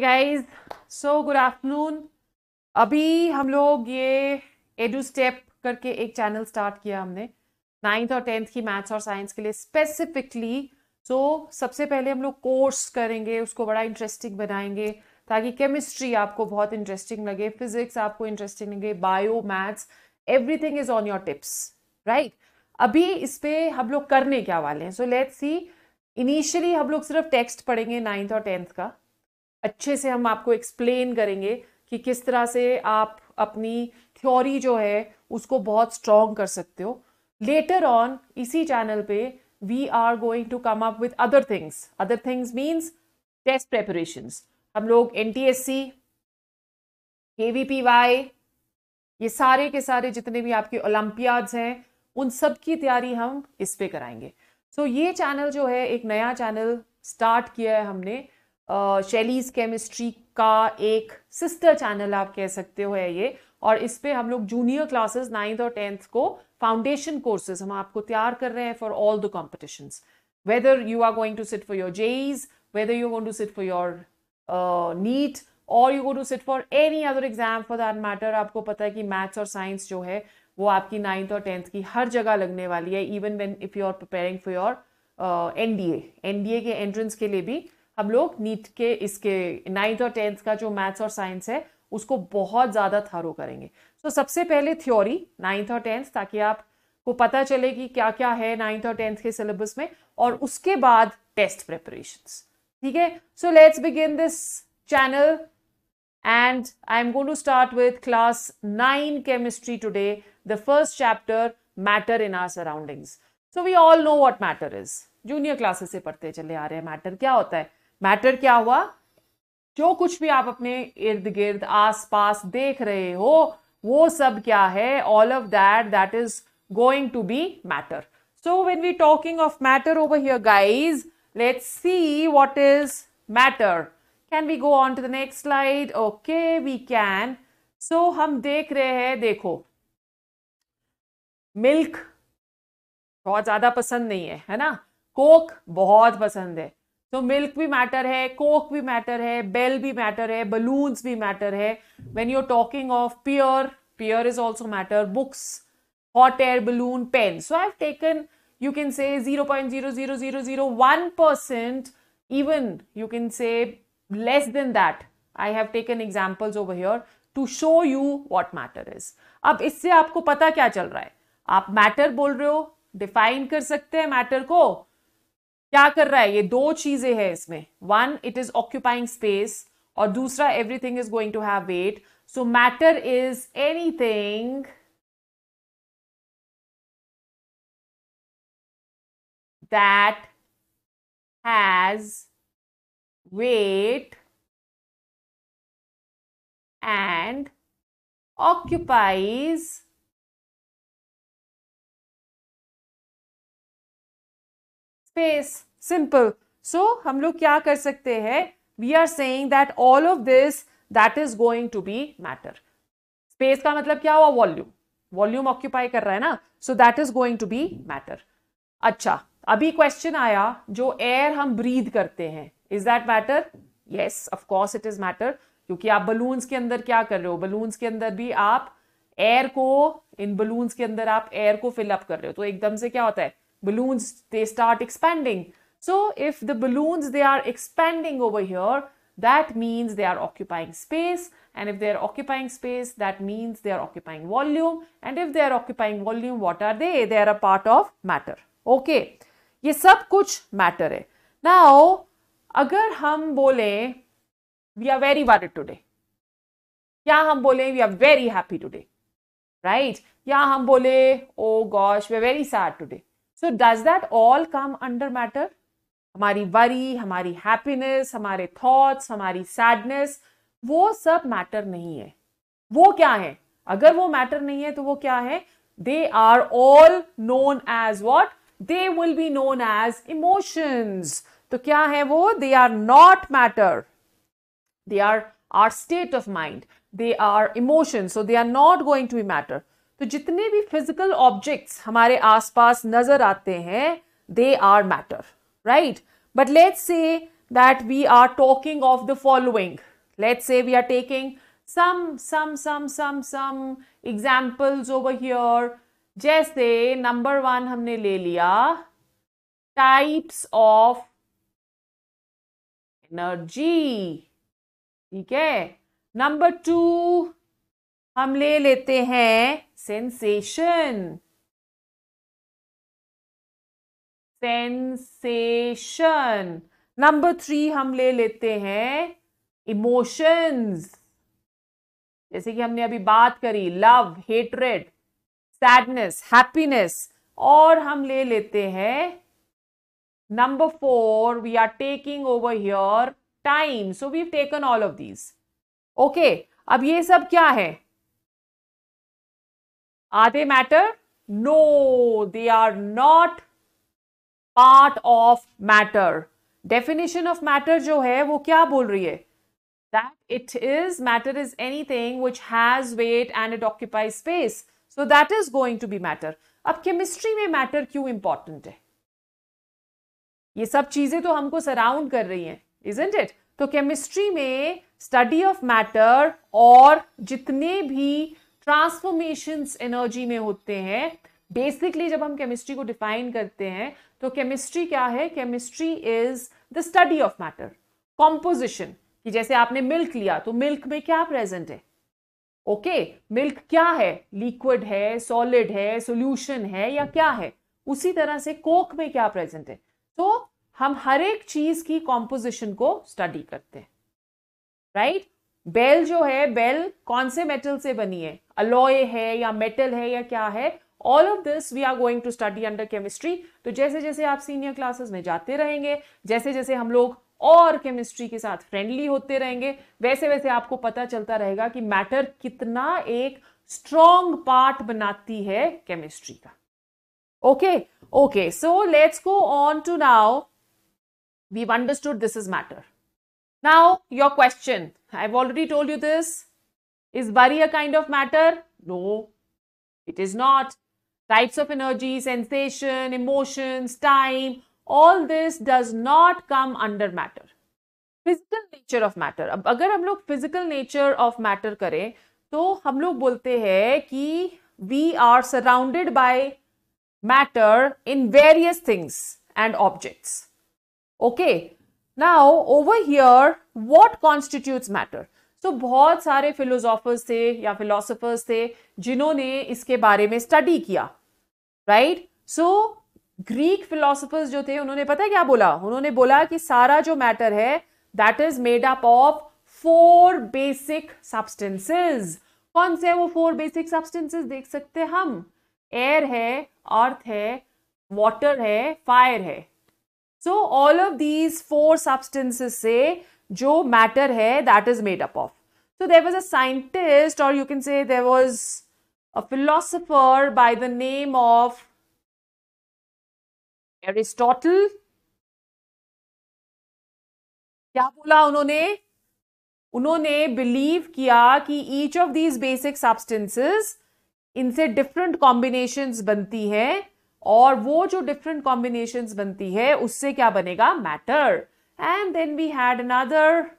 Guys so good afternoon अभी हम लोग ये एडू स्टेप करके एक चैनल स्टार्ट किया हमने नाइन्थ और टेंथ की मैथ्स और साइंस के लिए स्पेसिफिकली सो so, सबसे पहले हम लोग कोर्स करेंगे उसको बड़ा इंटरेस्टिंग बनाएंगे ताकि केमिस्ट्री आपको बहुत इंटरेस्टिंग लगे फिजिक्स आपको इंटरेस्टिंग लगे bio maths everything is on your tips right अभी इस पर हम लोग करने क्या वाले हैं सो लेट्स सी इनिशियली हम लोग सिर्फ टेक्स्ट पढ़ेंगे नाइन्थ और टेंथ का अच्छे से हम आपको एक्सप्लेन करेंगे कि किस तरह से आप अपनी थ्योरी जो है उसको बहुत स्ट्रॉन्ग कर सकते हो लेटर ऑन इसी चैनल पे we are going to come up with other things other things means test preparation हम लोग एन टी एस सी के वी पी वाई ये सारे के सारे जितने भी आपके ओलंपियाड्स हैं उन सब की तैयारी हम इस पे कराएंगे सो so, ये चैनल जो है एक नया चैनल स्टार्ट किया है हमने शैलीज केमिस्ट्री का एक सिस्टर चैनल आप कह सकते हो है ये और इस पे हम लोग जूनियर क्लासेस नाइन्थ और टेंथ को फाउंडेशन कोर्सेज हम आपको तैयार कर रहे हैं for all the competitions whether you are going to sit for your JEEs whether you going to sit for your NEET or you go to sit for any other exam for that matter आपको पता है कि maths और science जो है वो आपकी ninth और टेंथ की हर जगह लगने वाली है even when if you are preparing for your N D N D A के एंट्रेंस के लिए भी हम लोग नीट के इसके नाइन्थ और टेंथ का जो मैथ्स और साइंस है उसको बहुत ज़्यादा थारो करेंगे तो सबसे पहले थ्योरी नाइन्थ और टेंथ ताकि आप को पता चले कि क्या क्या है नाइन्थ और टेंथ के सिलेबस में और उसके बाद टेस्ट प्रेपरेशन ठीक है so let's begin this channel and I am going to start with class nine chemistry today the first chapter matter in our surroundings so we all know what matter is junior classes से पढ़ते चले आ रहे हैं matter क्या होता है matter क्या हुआ जो कुछ भी आप अपने इर्द गिर्द आस पास देख रहे हो वो सब क्या है all of that that is going to be matter so when we talking of matter over here guys let's see what is matter can we go on to the next slide okay we can so हम देख रहे हैं देखो milk बहुत ज्यादा पसंद नहीं है है ना कोक बहुत पसंद है तो मिल्क भी मैटर है कोक भी मैटर है बेल भी मैटर है बलून्स भी मैटर है when you talking of pear pear is also matter books hot air balloon pen so I've taken you can say zero point zero zero zero zero one percent even you can say less than that I have taken examples over here to show you what matter is अब इससे आपको पता क्या चल रहा है आप matter बोल रहे हो डिफाइन कर सकते हैं मैटर को क्या कर रहा है ये दो चीजें हैं इसमें one it is occupying space और दूसरा everything is going to have weight so matter is anything that has weight and occupies space simple so हम लोग क्या कर सकते हैं we are saying that all of this that is going to be matter space का मतलब क्या हुआ वॉल्यूम वॉल्यूम ऑक्यूपाई कर रहा है ना so that is going to be matter अच्छा अभी क्वेश्चन आया जो एयर हम ब्रीद करते हैं is that matter yes of course it is matter क्योंकि आप बलून्स के अंदर क्या कर रहे हो बलून्स के अंदर भी आप एयर को इन बलून्स के अंदर आप एयर को फिलअप कर रहे हो तो एकदम से क्या होता है balloons, they start expanding. So if the balloons, they are expanding over here, that means they are occupying space. And if they're occupying space, that means they're occupying volume. And if they're occupying volume, what are they? They're a part of matter. Okay. ये सब कुछ matter है Now, अगर हम बोले we are very worried today. या हम बोले we are very happy today. Right? या हम बोले oh gosh, we are very sad today. So does that all come under matter हमारी वरी हमारी हैप्पीनेस हमारे थॉट्स हमारी सैडनेस वो सब मैटर नहीं है वो क्या है अगर वो मैटर नहीं है तो वो क्या है they are all known as what they will be known as emotions तो क्या है वो they are not matter they are are state of mind they are emotion so they are not going to be matter तो जितने भी physical objects हमारे आसपास नजर आते हैं they are matter right but let's say that we are talking of the following let's say we are taking some some some some some examples over here जैसे number one हमने ले लिया types of energy ठीक है number two हम ले लेते हैं सेंसेशन सेंसेशन नंबर थ्री हम ले लेते हैं इमोशंस जैसे कि हमने अभी बात करी लव हेटरेड सैडनेस हैप्पीनेस और हम ले लेते हैं number four we are taking over here time so we taken all of these okay अब ये सब क्या है Are they matter? No, they are not part of matter. Definition of matter jo hai, wo kya bol rahi hai? That it is, matter is anything which has weight and it occupies space. So that is going to be matter. Ab chemistry mein matter kyu important hai? Ye sab cheeze to surround kar rahi hai, isn't it? To chemistry mein study of matter or jitne bhi transformations energy में होते हैं basically जब हम chemistry को define करते हैं तो chemistry क्या है chemistry is the study of matter composition कि जैसे आपने मिल्क लिया तो मिल्क में क्या प्रेजेंट है ओके okay, मिल्क क्या है लिक्विड है सॉलिड है सॉल्यूशन है या क्या है उसी तरह से कोक में क्या प्रेजेंट है तो हम हर एक चीज की कॉम्पोजिशन को स्टडी करते हैं राइट right? बेल जो है बेल कौन से मेटल से बनी है अलॉय है या मेटल है या क्या है all of this we are going to study under chemistry तो जैसे जैसे आप सीनियर क्लासेस में जाते रहेंगे जैसे जैसे हम लोग और केमिस्ट्री के साथ फ्रेंडली होते रहेंगे वैसे वैसे आपको पता चलता रहेगा कि मैटर कितना एक स्ट्रॉन्ग पार्ट बनाती है केमिस्ट्री का okay okay so let's go on to now we understood this is matter now your question I've already told you this. Is Bari a kind of matter? No, it is not. Types of energy, sensation, emotions, time, all this does not come under matter. Physical nature of matter. अगर हम लोग physical nature of matter करें तो हम लोग बोलते हैं we are surrounded by matter in various things and objects. Okay. Now over here what constitute matter तो बहुत सारे फिलोसॉफर्स थे या फिलोसोफर्स थे जिन्होंने इसके बारे में स्टडी किया राइट सो ग्रीक फिलोसोफर्स जो थे उन्होंने पता है क्या बोला उन्होंने बोला कि सारा जो मैटर है that is made up of four basic substances कौन से है वो फोर बेसिक सब्सटेंसेस देख सकते हैं हम एयर है अर्थ है वाटर है फायर है so all of these four substances से जो मैटर है that is made up of so there was a scientist और you can say there was a philosopher by the name of Aristotle क्या बोला उन्होंने उन्होंने बिलीव किया कि each of these basic substances इनसे डिफरेंट कॉम्बिनेशंस बनती हैं और वो जो डिफरेंट कॉम्बिनेशंस बनती है उससे क्या बनेगा matter And then we had another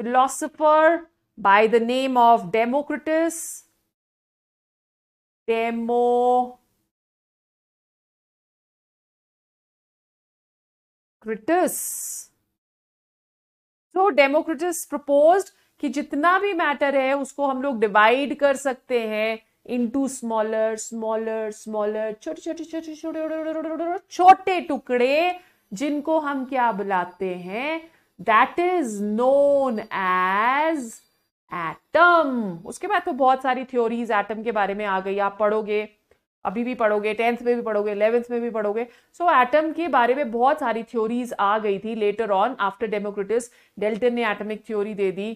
philosopher by the name of Democritus. demo critus So Democritus proposed कि जितना भी मैटर है उसको हम लोग डिवाइड कर सकते हैं इनटू स्मॉलर स्मॉलर स्मॉलर छोटे छोटे छोटे छोटे छोटे टुकड़े जिनको हम क्या बुलाते हैं that is known as atom उसके बाद तो बहुत सारी थ्योरीज एटम के बारे में आ गई आप पढ़ोगे अभी भी पढ़ोगे टेंथ में भी पढ़ोगे इलेवेंथ में भी पढ़ोगे सो so, एटम के बारे में बहुत सारी थ्योरीज आ गई थी later on after Democritus Dalton ने एटमिक थ्योरी दे दी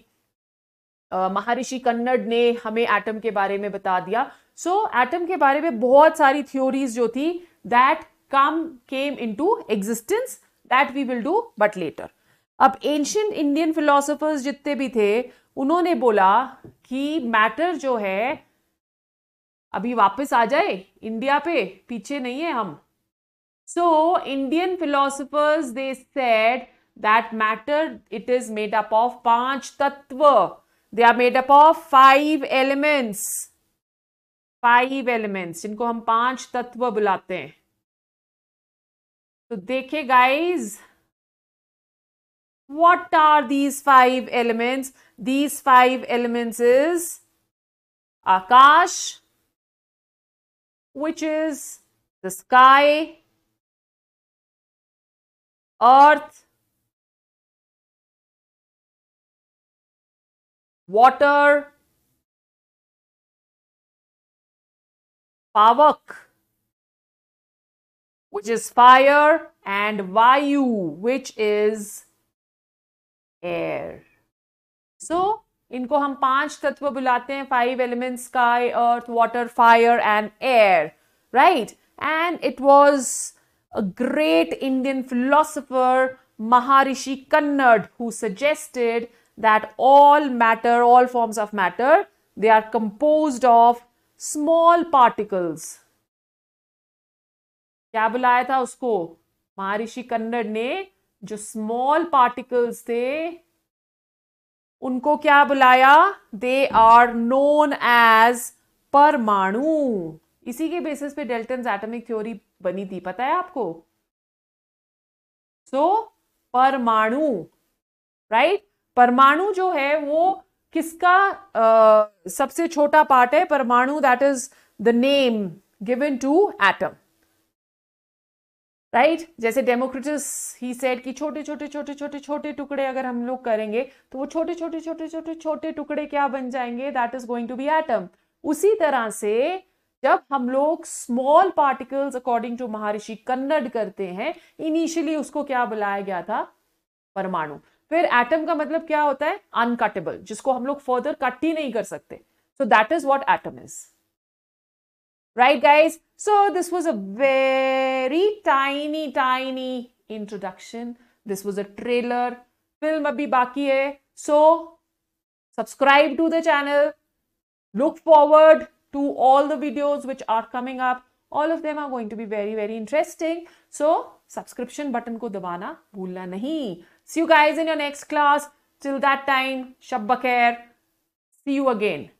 महर्षि कन्नड़ ने हमें एटम के बारे में बता दिया सो so, एटम के बारे में बहुत सारी थ्योरीज जो थी that came came into existence that we will do but later अब एंशियंट इंडियन फिलोसोफर्स जितने भी थे उन्होंने बोला कि मैटर जो है अभी वापस आ जाए इंडिया पे पीछे नहीं है हम so Indian philosophers they said that matter it is made up of पांच तत्व they are made up of five elements five elements जिनको हम पांच तत्व बुलाते हैं तो देखिए guys what are these five elements these five elements is akash which is the sky earth water pavak which is fire, and Vayu, which is air. So, इनको हम पांच तत्व बुलाते हैं five elements sky earth, water, fire and air, right? And it was a great Indian philosopher, maharishi kannad who suggested that all matter all forms of matter they are composed of small particles क्या बुलाया था उसको महर्षि कन्नड़ ने जो small particles थे उनको क्या बुलाया दे आर नोन एज परमाणु इसी के बेसिस पे डेल्टन एटॉमिक थ्योरी बनी थी पता है आपको सो so, परमाणु राइट परमाणु जो है वो किसका uh, सबसे छोटा पार्ट है परमाणु that is the name given to atom right right? जैसे डेमोक्रेटिस ही सेड कि छोटे छोटे छोटे छोटे छोटे टुकड़े अगर हम लोग करेंगे तो वो छोटे छोटे छोटे छोटे छोटे टुकड़े क्या बन जाएंगे that is going to be atom उसी तरह से जब हम लोग स्मॉल पार्टिकल्स अकॉर्डिंग टू महर्षि कन्नड करते हैं इनिशियली उसको क्या बुलाया गया था परमाणु फिर एटम का मतलब क्या होता है अनकटेबल जिसको हम लोग फर्दर कट ही नहीं कर सकते so that is what atom is right guys So this was a very tiny, tiny introduction. This was a trailer. Film abhi baki hai. So subscribe to the channel. Look forward to all the videos which are coming up. All of them are going to be very, very interesting. So subscription button ko dabana bhulna nahi. See you guys in your next class. Till that time, shabba khair. See you again.